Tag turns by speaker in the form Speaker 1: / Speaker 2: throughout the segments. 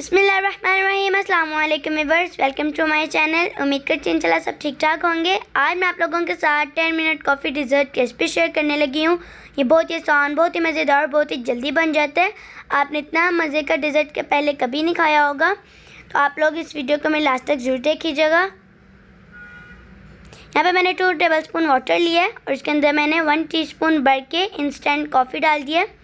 Speaker 1: बसमीम अल्लाम welcome to my channel उम्मीद करती इंशाल्लाह सब ठीक ठाक होंगे आज मैं आप लोगों के साथ टेन मिनट कॉफ़ी डिज़र्ट की रेसिपी शेयर करने लगी हूँ ये बहुत ही आसान बहुत ही मज़ेदार बहुत ही जल्दी बन जाता है आपने इतना मज़े का डिज़र्ट के पहले कभी नहीं खाया होगा तो आप लोग इस वीडियो को मैं लास्ट तक जरूर देखीजिएगा यहाँ पर मैंने टू टेबल स्पून वाटर लिया है और इसके अंदर मैंने वन टी स्पून भर के इंस्टेंट कॉफ़ी डाल दिया है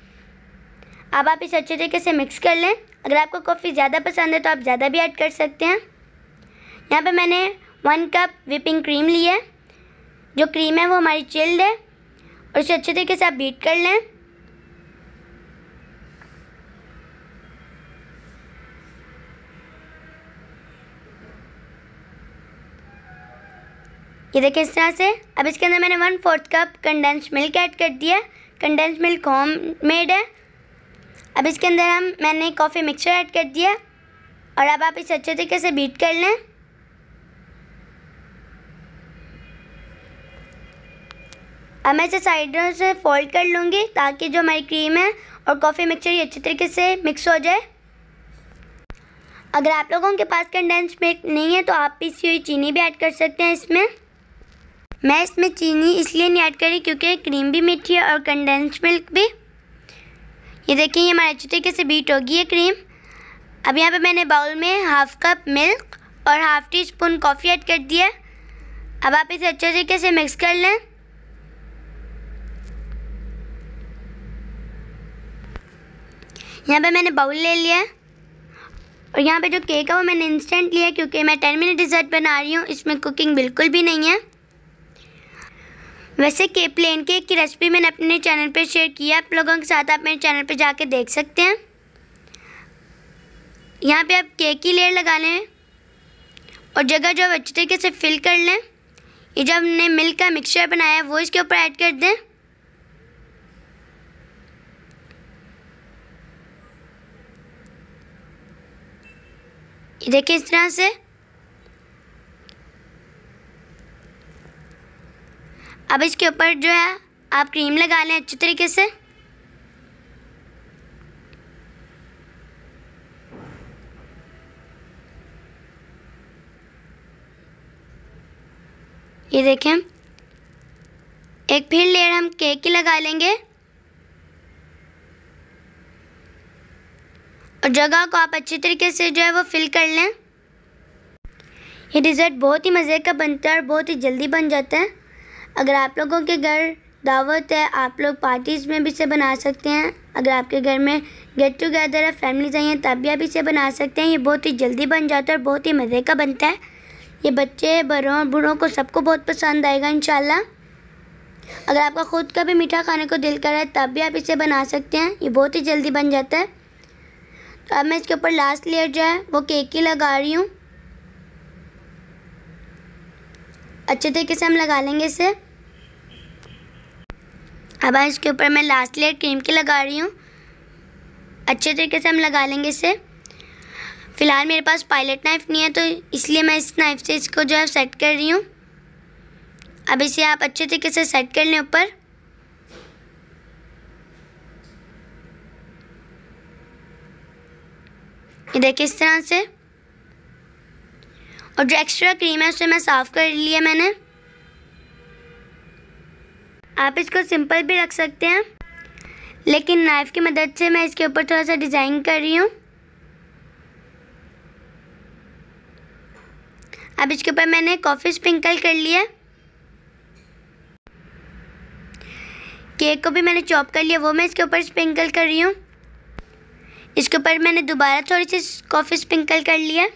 Speaker 1: अब आप इसे अच्छे तरीके से मिक्स कर लें अगर आपको कॉफ़ी ज़्यादा पसंद है तो आप ज़्यादा भी ऐड कर सकते हैं यहाँ पे मैंने वन कप विपिंग क्रीम ली है जो क्रीम है वो हमारी चिल्ड है और इसे अच्छे तरीके से आप बीट कर लें ये देखें इस तरह से अब इसके अंदर मैंने one fourth cup condensed milk add कर दिया कंडेंस मिल्क होम मेड है अब इसके अंदर हम मैंने कॉफ़ी मिक्सचर ऐड कर दिया और अब आप इसे अच्छे तरीके से बीट कर लें अब मैं इसे साइडों से फोल्ड कर लूँगी ताकि जो हमारी क्रीम है और कॉफ़ी मिक्सचर ये अच्छे तरीके से मिक्स हो जाए अगर आप लोगों के पास कंडेंस मिल्क नहीं है तो आप पीसी हुई चीनी भी ऐड कर सकते हैं इसमें मैं इसमें चीनी इसलिए नहीं ऐड करी क्योंकि क्रीम भी मीठी है और कंडेंस मिल्क भी ये देखिए ये हमारे अच्छे तरीके से बीट होगी ये क्रीम अब यहाँ पे मैंने बाउल में हाफ़ कप मिल्क और half teaspoon coffee add कर दिया अब आप इसे अच्छे तरीके से मिक्स कर लें यहाँ पे मैंने बाउल ले लिया और यहाँ पे जो केक है वो मैंने इंस्टेंट लिया क्योंकि मैं टेन मिनट डिज़र्ट बना रही हूँ इसमें कुकिंग बिल्कुल भी नहीं है वैसे के प्लेन केक की रेसिपी मैंने अपने चैनल पर शेयर किया आप लोगों के साथ आप मेरे चैनल पर जाके देख सकते हैं यहाँ पे आप केक की लेयर लगा लें और जगह जो अच्छे तरीके से फिल कर लें ये जब हमने मिल्क का मिक्सचर बनाया है वो इसके ऊपर ऐड कर दें देखिए इस तरह से अब इसके ऊपर जो है आप क्रीम लगा लें अच्छे तरीके से ये देखें एक फिर लेयर हम केक की लगा लेंगे और जगह को आप अच्छे तरीके से जो है वो फिल कर लें ये डिज़र्ट बहुत ही मज़े का बनता है और बहुत ही जल्दी बन जाता है अगर आप लोगों के घर दावत है आप लोग पार्टीज़ में भी इसे बना सकते हैं अगर आपके घर में गेट टुगेदर है फैमिली चाहिए तब भी आप इसे बना सकते हैं ये बहुत ही जल्दी बन जाता है और बहुत ही मज़े का बनता है ये बच्चे बड़ों और बूढ़ों को सबको बहुत पसंद आएगा इन अगर आपका खुद का भी मीठा खाने को दिल करे तब भी आप इसे बना सकते हैं ये बहुत ही जल्दी बन जाता है तो अब मैं इसके ऊपर लास्ट लेयर जो है वो केक ही लगा रही हूँ अच्छे तरीके से हम लगा लेंगे इसे अब इसके ऊपर मैं लास्ट लेयर क्रीम की लगा रही हूँ अच्छे तरीके से हम लगा लेंगे इसे फ़िलहाल मेरे पास पायलट नाइफ़ नहीं है तो इसलिए मैं इस नाइफ़ से इसको जो है सेट कर रही हूँ अब इसे आप अच्छे तरीके से सेट कर लें ऊपर ये देखिए इस तरह से और जो एक्स्ट्रा क्रीम है उसे मैं साफ़ कर लिया मैंने आप इसको सिंपल भी रख सकते हैं लेकिन नाइफ़ की मदद से मैं इसके ऊपर थोड़ा सा डिज़ाइन कर रही हूँ अब इसके ऊपर मैंने कॉफ़ी स्प्रिंकल कर लिया केक को भी मैंने चॉप कर लिया वो मैं इसके ऊपर स्प्रिंकल कर रही हूँ इसके ऊपर मैंने दोबारा थोड़ी सी कॉफ़ी स्प्रिंकल कर लिया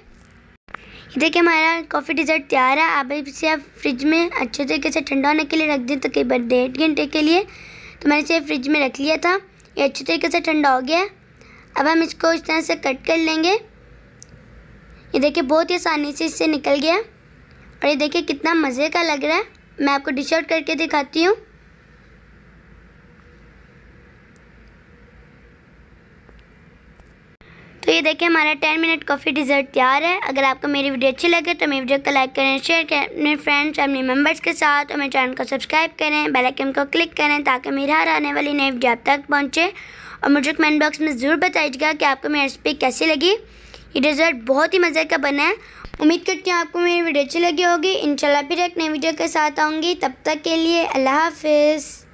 Speaker 1: देखिए हमारा कॉफ़ी डिज़र्ट तैयार है आप इसे आप फ्रिज में अच्छे तरीके से ठंडा होने के लिए रख दें तकरीबन तो डेढ़ घंटे के लिए तो मैंने इसे फ्रिज में रख लिया था ये अच्छे तरीके से ठंडा हो गया अब हम इसको इस तरह से कट कर लेंगे ये देखिए बहुत ही आसानी से इससे निकल गया और ये देखिए कितना मज़े का लग रहा है मैं आपको डिश आउट करके दिखाती हूँ ये देखिए हमारा टेन मिनट कॉफ़ी डिज़र्ट तैयार है अगर आपको मेरी वीडियो अच्छी लगे तो मेरी वीडियो को लाइक करें शेयर करें अपने फ्रेंड्स अपने मेम्बर्स के साथ और मेरे चैनल को सब्सक्राइब करें बेल आइकन को क्लिक करें ताकि मेरी हर आने वाली नई वीडियो आप तक पहुँचे और मुझे कमेंट बॉक्स में ज़रूर बताइएगा कि आपको मेरी रेसिपी कैसी लगी ये डिज़र्ट बहुत ही मज़े का बना है उम्मीद करती हूँ आपको मेरी वीडियो अच्छी लगी होगी इंशाल्लाह फिर एक नई वीडियो के साथ आऊँगी तब तक के लिए अल्लाह हाफिज़